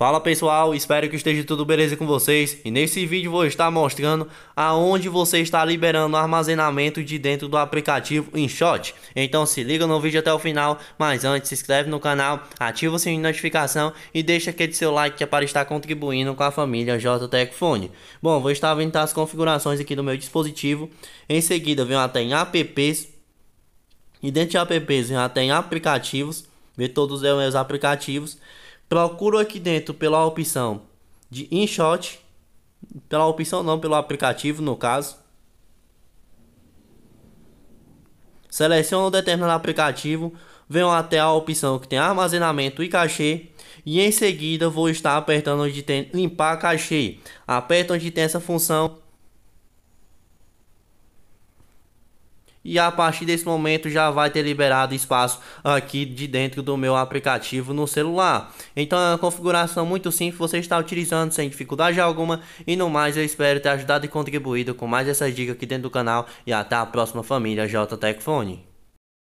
Fala pessoal, espero que esteja tudo beleza com vocês e nesse vídeo vou estar mostrando aonde você está liberando armazenamento de dentro do aplicativo InShot. Então se liga no vídeo até o final, mas antes se inscreve no canal, ativa o sininho de notificação e deixa aquele seu like que é para estar contribuindo com a família JTEC Phone. Bom, vou estar vendo as configurações aqui do meu dispositivo, em seguida vem até em apps e dentro de apps vem até em aplicativos, ver todos os meus aplicativos Procuro aqui dentro pela opção de InShot, pela opção não, pelo aplicativo no caso. Seleciono um determinado aplicativo, venho até a opção que tem armazenamento e cachê e em seguida vou estar apertando onde tem limpar cachê. Aperto onde tem essa função e a partir desse momento já vai ter liberado espaço aqui de dentro do meu aplicativo no celular. Então é uma configuração muito simples, você está utilizando sem dificuldade alguma e no mais eu espero ter ajudado e contribuído com mais essas dicas aqui dentro do canal e até a próxima família JTecFone.